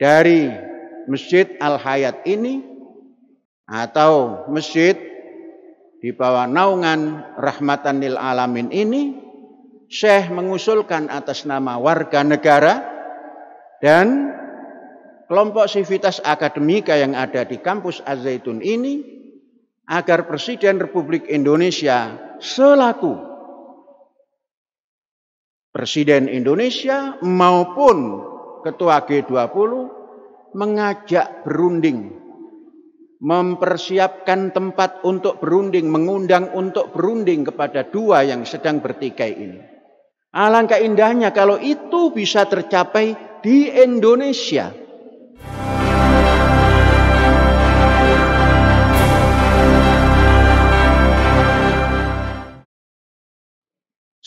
dari Masjid Al-Hayat ini atau masjid di bawah naungan rahmatan lil alamin ini Syekh mengusulkan atas nama warga negara dan kelompok sivitas akademika yang ada di kampus Az-Zaitun ini agar Presiden Republik Indonesia selaku Presiden Indonesia maupun ketua G20 mengajak berunding, mempersiapkan tempat untuk berunding, mengundang untuk berunding kepada dua yang sedang bertikai ini. Alangkah indahnya kalau itu bisa tercapai di Indonesia.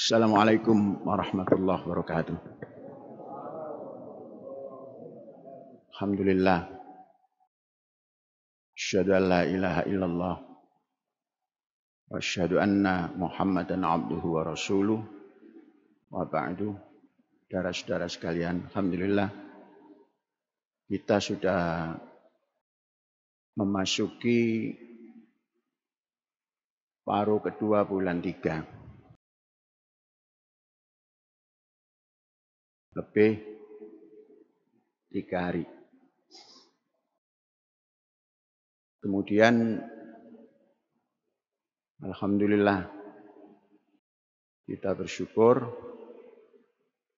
Assalamualaikum warahmatullahi wabarakatuh. Alhamdulillah. Asyhadu an la ilaha illallah. Wa asyhadu anna Muhammadan abduhu wa rasuluh. Wa ba'du. Saudara-saudara sekalian, alhamdulillah kita sudah memasuki paruh kedua bulan tiga. Lebih tiga hari. Kemudian Alhamdulillah kita bersyukur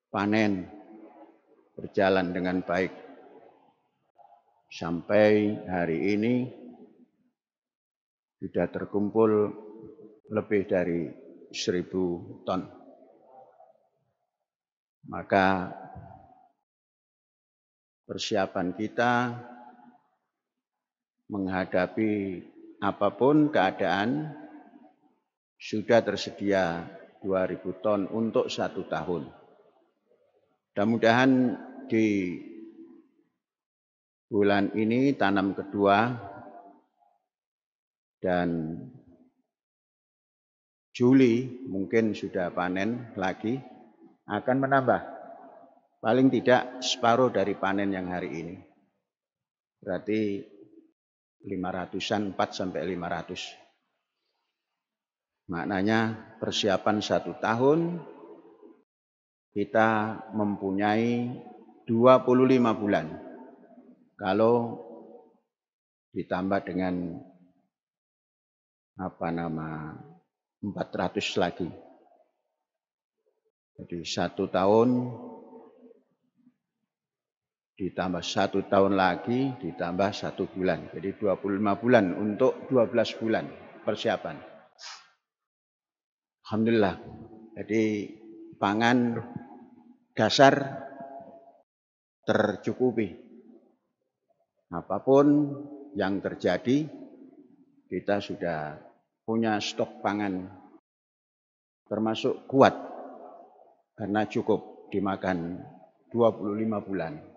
panen berjalan dengan baik sampai hari ini sudah terkumpul lebih dari seribu ton. Maka persiapan kita menghadapi apapun keadaan sudah tersedia 2000 ton untuk satu tahun. Mudah-mudahan di bulan ini tanam kedua dan Juli mungkin sudah panen lagi akan menambah paling tidak separuh dari panen yang hari ini. Berarti lima ratusan empat sampai lima ratus Maknanya persiapan satu tahun kita mempunyai dua puluh lima bulan. Kalau ditambah dengan apa nama empat ratus lagi. Jadi satu tahun ditambah satu tahun lagi, ditambah satu bulan. Jadi 25 bulan untuk 12 bulan persiapan. Alhamdulillah. Jadi pangan dasar tercukupi. Apapun yang terjadi, kita sudah punya stok pangan termasuk kuat karena cukup dimakan 25 bulan.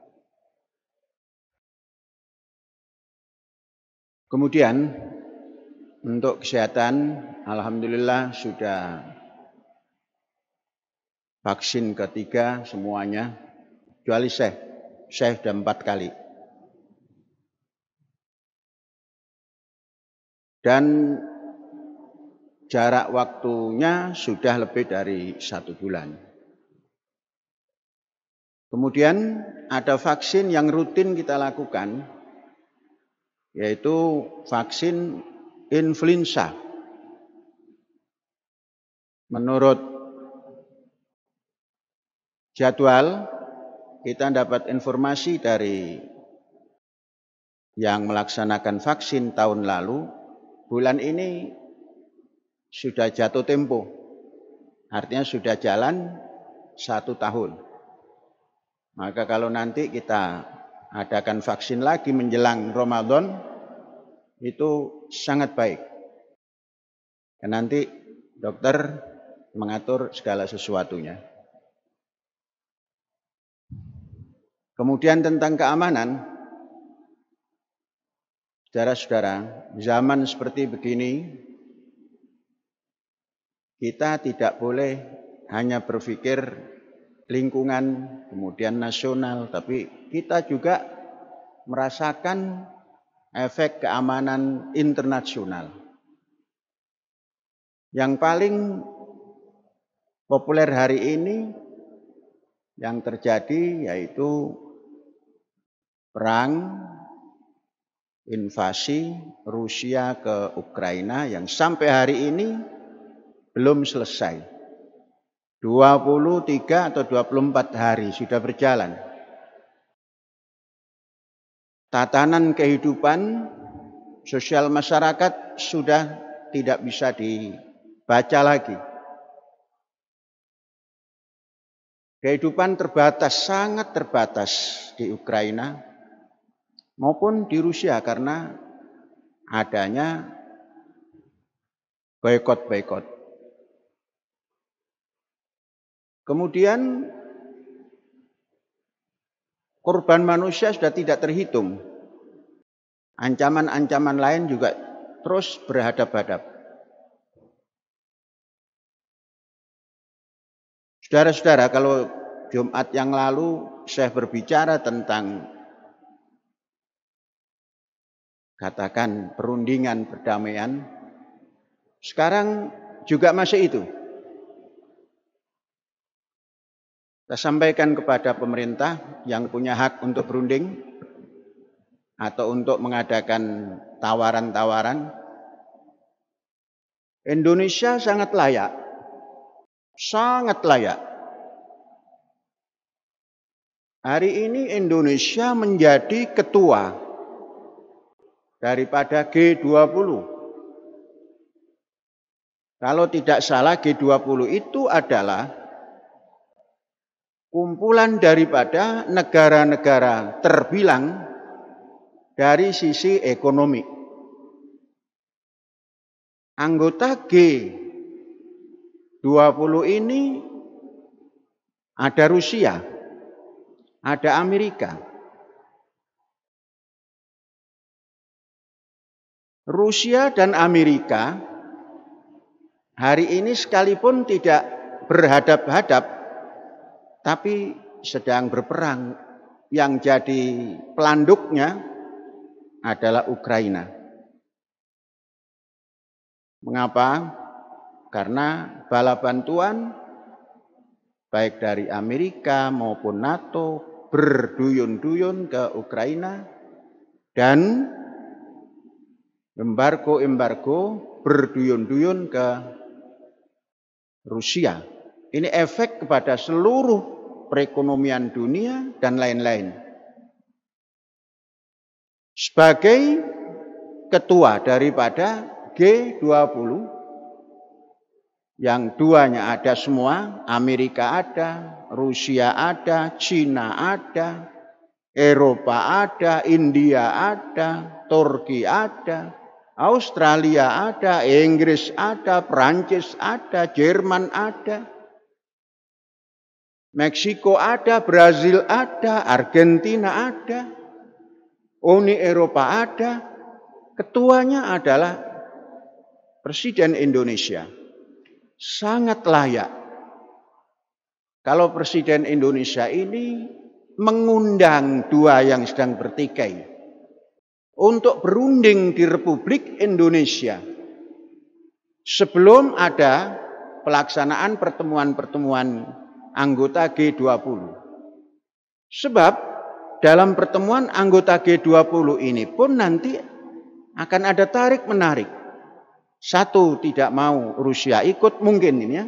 Kemudian untuk kesehatan, alhamdulillah sudah vaksin ketiga semuanya, kecuali saya, saya sudah empat kali. Dan jarak waktunya sudah lebih dari satu bulan. Kemudian ada vaksin yang rutin kita lakukan, yaitu vaksin influenza. Menurut jadwal kita dapat informasi dari yang melaksanakan vaksin tahun lalu bulan ini sudah jatuh tempo artinya sudah jalan satu tahun maka kalau nanti kita adakan vaksin lagi menjelang Ramadan itu sangat baik. Dan nanti dokter mengatur segala sesuatunya. Kemudian tentang keamanan, saudara-saudara, zaman seperti begini, kita tidak boleh hanya berpikir lingkungan, kemudian nasional, tapi kita juga merasakan efek keamanan internasional. Yang paling populer hari ini yang terjadi yaitu perang invasi Rusia ke Ukraina yang sampai hari ini belum selesai. 23 atau 24 hari sudah berjalan tatanan kehidupan sosial masyarakat sudah tidak bisa dibaca lagi. Kehidupan terbatas, sangat terbatas di Ukraina maupun di Rusia karena adanya boykot-boykot. Kemudian Korban manusia sudah tidak terhitung. Ancaman-ancaman lain juga terus berhadap-hadap. Saudara-saudara, kalau Jumat yang lalu saya berbicara tentang katakan perundingan perdamaian. Sekarang juga masih itu. Kita sampaikan kepada pemerintah yang punya hak untuk berunding atau untuk mengadakan tawaran-tawaran. Indonesia sangat layak, sangat layak. Hari ini Indonesia menjadi ketua daripada G20. Kalau tidak salah G20 itu adalah kumpulan daripada negara-negara terbilang dari sisi ekonomi. Anggota G20 ini ada Rusia, ada Amerika. Rusia dan Amerika hari ini sekalipun tidak berhadap-hadap tapi sedang berperang yang jadi pelanduknya adalah Ukraina. Mengapa? Karena bala bantuan baik dari Amerika maupun NATO berduyun-duyun ke Ukraina dan embargo-embargo berduyun-duyun ke Rusia. Ini efek kepada seluruh perekonomian dunia dan lain-lain. Sebagai ketua daripada G20 yang duanya ada semua, Amerika ada, Rusia ada, Cina ada, Eropa ada, India ada, Turki ada, Australia ada, Inggris ada, Prancis ada, Jerman ada. Meksiko ada, Brazil ada, Argentina ada, Uni Eropa ada. Ketuanya adalah Presiden Indonesia. Sangat layak kalau Presiden Indonesia ini mengundang dua yang sedang bertikai untuk berunding di Republik Indonesia sebelum ada pelaksanaan pertemuan-pertemuan anggota G20. Sebab dalam pertemuan anggota G20 ini pun nanti akan ada tarik-menarik. Satu tidak mau Rusia ikut mungkin ini ya.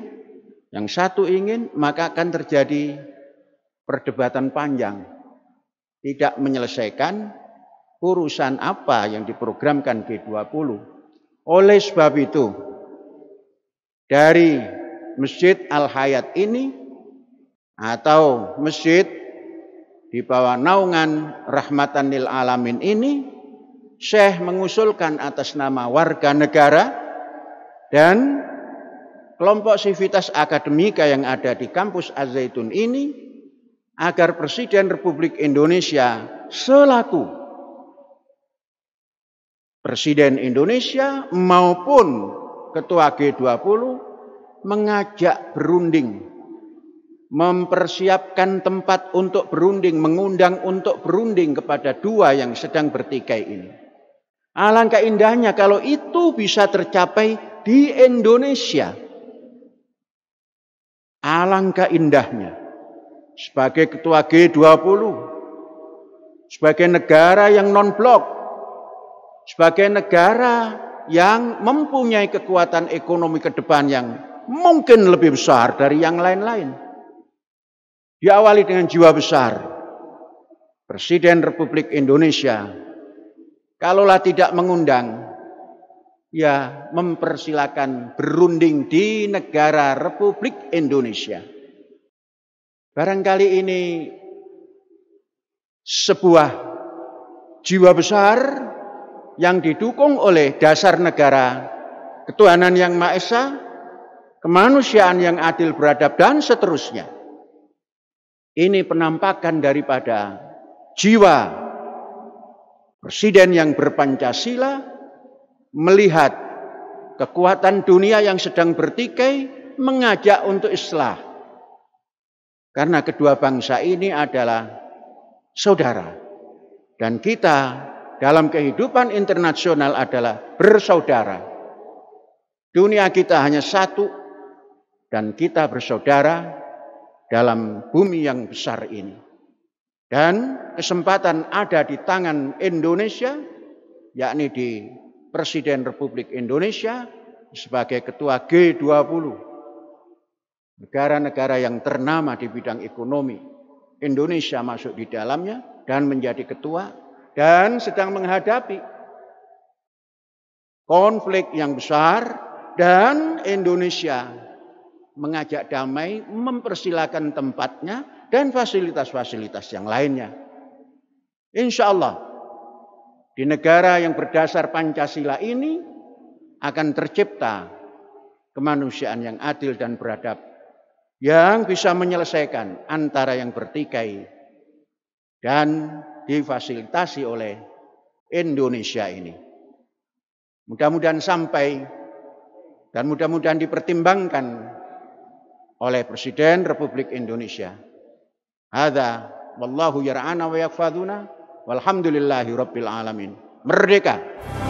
Yang satu ingin maka akan terjadi perdebatan panjang. Tidak menyelesaikan urusan apa yang diprogramkan G20. Oleh sebab itu, dari Masjid Al-Hayat ini atau masjid di bawah naungan rahmatan lil alamin ini Syekh mengusulkan atas nama warga negara dan kelompok sivitas akademika yang ada di kampus az ini agar Presiden Republik Indonesia selaku Presiden Indonesia maupun Ketua G20 mengajak berunding mempersiapkan tempat untuk berunding, mengundang untuk berunding kepada dua yang sedang bertikai ini. Alangkah indahnya kalau itu bisa tercapai di Indonesia. Alangkah indahnya. Sebagai ketua G20, sebagai negara yang non-blok, sebagai negara yang mempunyai kekuatan ekonomi ke depan yang mungkin lebih besar dari yang lain-lain Diawali dengan jiwa besar. Presiden Republik Indonesia, kalaulah tidak mengundang, ya mempersilakan berunding di negara Republik Indonesia. Barangkali ini sebuah jiwa besar yang didukung oleh dasar negara, ketuhanan yang Maha Esa, kemanusiaan yang adil beradab, dan seterusnya. Ini penampakan daripada jiwa presiden yang berpancasila melihat kekuatan dunia yang sedang bertikai mengajak untuk islah. Karena kedua bangsa ini adalah saudara. Dan kita dalam kehidupan internasional adalah bersaudara. Dunia kita hanya satu dan kita bersaudara dalam bumi yang besar ini. Dan kesempatan ada di tangan Indonesia, yakni di Presiden Republik Indonesia sebagai Ketua G20. Negara-negara yang ternama di bidang ekonomi. Indonesia masuk di dalamnya dan menjadi ketua dan sedang menghadapi konflik yang besar dan Indonesia mengajak damai, mempersilahkan tempatnya dan fasilitas-fasilitas yang lainnya. Insya Allah di negara yang berdasar Pancasila ini akan tercipta kemanusiaan yang adil dan beradab yang bisa menyelesaikan antara yang bertikai dan difasilitasi oleh Indonesia ini. Mudah-mudahan sampai dan mudah-mudahan dipertimbangkan oleh Presiden Republik Indonesia. Hada wallahu yar'ana wa yakfaduna walhamdulillahi rabbil alamin. Merdeka.